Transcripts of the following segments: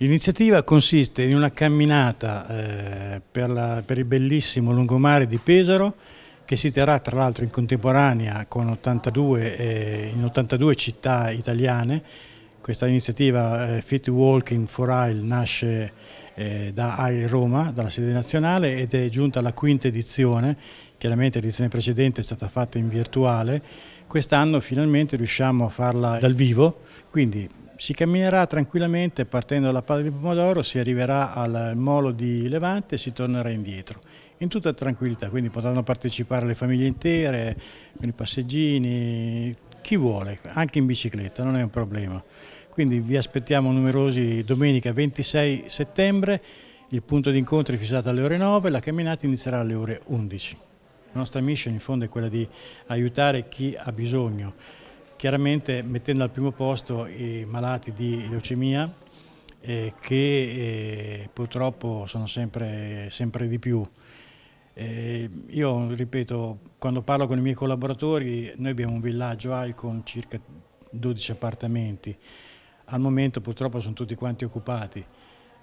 L'iniziativa consiste in una camminata eh, per, la, per, il bellissimo lungomare di Pesaro che si terrà tra l'altro in contemporanea con 82, eh, in 82 città italiane. Questa iniziativa eh, Fit Walking for Isle nasce eh, da AIL Roma, dalla sede nazionale ed è giunta alla quinta edizione, chiaramente l'edizione precedente è stata fatta in virtuale, quest'anno finalmente riusciamo a farla dal vivo, quindi si camminerà tranquillamente partendo dalla Palla di Pomodoro, si arriverà al molo di Levante e si tornerà indietro in tutta tranquillità, quindi potranno partecipare le famiglie intere, con i passeggini, chi vuole, anche in bicicletta, non è un problema. Quindi vi aspettiamo numerosi domenica 26 settembre, il punto di incontro è fissato alle ore 9, la camminata inizierà alle ore 11. La nostra mission in fondo è quella di aiutare chi ha bisogno chiaramente mettendo al primo posto i malati di leucemia eh, che eh, purtroppo sono sempre, sempre di più. Eh, io ripeto, quando parlo con i miei collaboratori, noi abbiamo un villaggio AL con circa 12 appartamenti, al momento purtroppo sono tutti quanti occupati.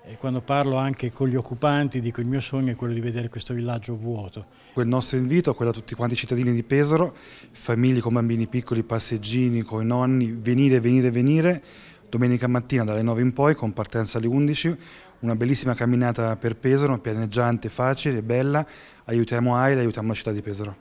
E quando parlo anche con gli occupanti dico il mio sogno è quello di vedere questo villaggio vuoto. Quel nostro invito è quello a tutti quanti i cittadini di Pesaro, famiglie con bambini piccoli, passeggini, con i nonni, venire, venire, venire. Domenica mattina dalle 9 in poi con partenza alle 11, una bellissima camminata per Pesaro, pianeggiante, facile, bella, aiutiamo Aile, aiutiamo la città di Pesaro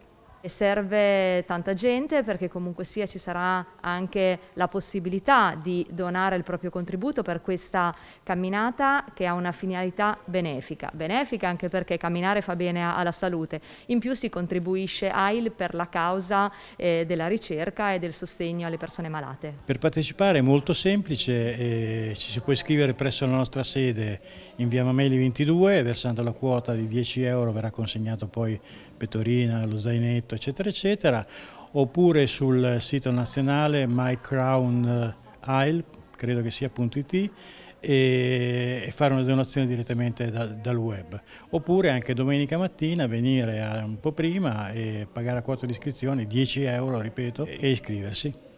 e serve tanta gente perché comunque sia ci sarà anche la possibilità di donare il proprio contributo per questa camminata che ha una finalità benefica, benefica anche perché camminare fa bene alla salute, in più si contribuisce a il per la causa eh, della ricerca e del sostegno alle persone malate. Per partecipare è molto semplice, eh, ci si può iscrivere presso la nostra sede in via Mameli 22, versando la quota di 10 euro verrà consegnato poi pettorina, lo zainetto contratto, eccetera, eccetera, oppure sul sito nazionale mycrownisle, credo che sia.it, e fare una donazione direttamente da, dal web. Oppure anche domenica mattina venire un po' prima e pagare a quota di iscrizione 10 euro, ripeto, e iscriversi.